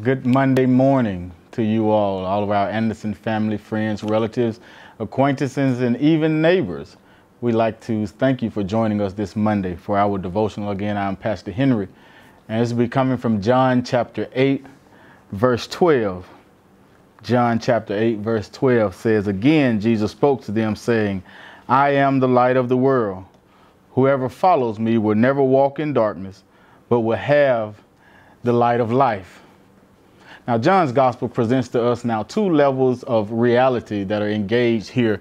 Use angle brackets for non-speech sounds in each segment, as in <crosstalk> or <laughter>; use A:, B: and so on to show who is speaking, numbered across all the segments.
A: Good Monday morning to you all, all of our Anderson family, friends, relatives, acquaintances, and even neighbors. We'd like to thank you for joining us this Monday for our devotional. Again, I'm Pastor Henry, and this will be coming from John chapter 8, verse 12. John chapter 8, verse 12 says, Again, Jesus spoke to them, saying, I am the light of the world. Whoever follows me will never walk in darkness, but will have the light of life. Now, John's gospel presents to us now two levels of reality that are engaged here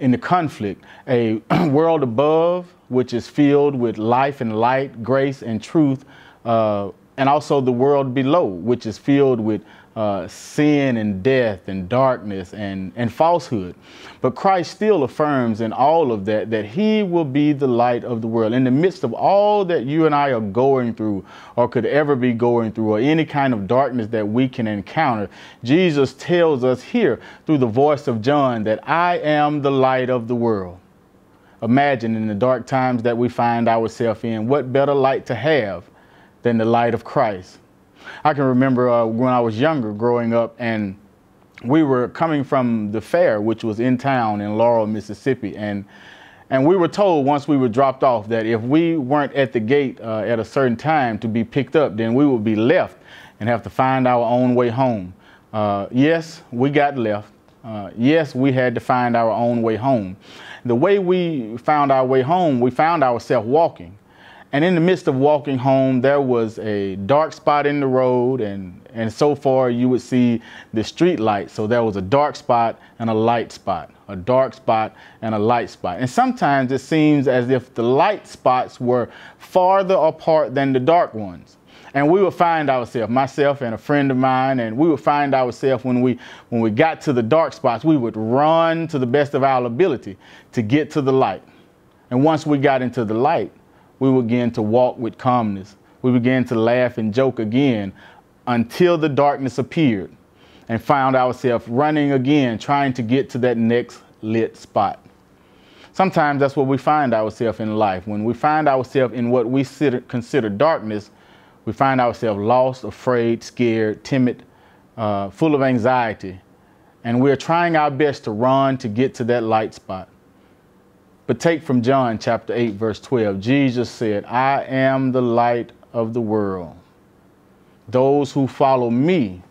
A: in the conflict a <clears throat> world above, which is filled with life and light, grace and truth, uh, and also the world below, which is filled with uh, sin and death and darkness and, and falsehood. But Christ still affirms in all of that that He will be the light of the world. In the midst of all that you and I are going through or could ever be going through, or any kind of darkness that we can encounter, Jesus tells us here through the voice of John that I am the light of the world. Imagine in the dark times that we find ourselves in, what better light to have than the light of Christ? I can remember uh, when I was younger growing up and we were coming from the fair, which was in town in Laurel, Mississippi. And, and we were told once we were dropped off that if we weren't at the gate uh, at a certain time to be picked up, then we would be left and have to find our own way home. Uh, yes, we got left. Uh, yes, we had to find our own way home. The way we found our way home, we found ourselves walking. And in the midst of walking home, there was a dark spot in the road, and, and so far you would see the street light. So there was a dark spot and a light spot, a dark spot and a light spot. And sometimes it seems as if the light spots were farther apart than the dark ones. And we would find ourselves, myself and a friend of mine, and we would find ourselves when we when we got to the dark spots, we would run to the best of our ability to get to the light. And once we got into the light, we began to walk with calmness. We began to laugh and joke again until the darkness appeared and found ourselves running again, trying to get to that next lit spot. Sometimes that's what we find ourselves in life. When we find ourselves in what we consider darkness, we find ourselves lost, afraid, scared, timid, uh, full of anxiety. And we're trying our best to run to get to that light spot. But take from John chapter 8, verse 12. Jesus said, I am the light of the world. Those who follow me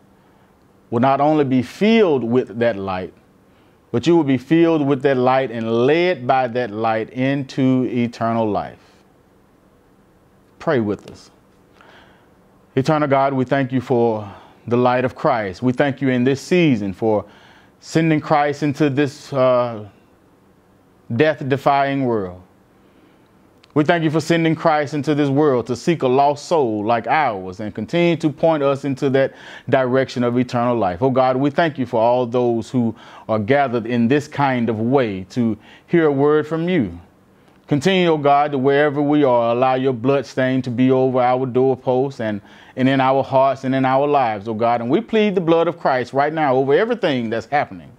A: will not only be filled with that light, but you will be filled with that light and led by that light into eternal life. Pray with us. Eternal God, we thank you for the light of Christ. We thank you in this season for sending Christ into this. Uh, death defying world. We thank you for sending Christ into this world to seek a lost soul like ours and continue to point us into that direction of eternal life. Oh God, we thank you for all those who are gathered in this kind of way to hear a word from you. Continue, O oh God, to wherever we are, allow your bloodstain to be over our doorposts and, and in our hearts and in our lives, O oh God. And we plead the blood of Christ right now over everything that's happening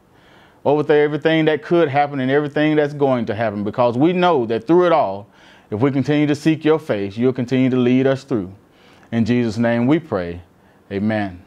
A: over everything that could happen and everything that's going to happen because we know that through it all, if we continue to seek your face, you'll continue to lead us through. In Jesus' name we pray. Amen.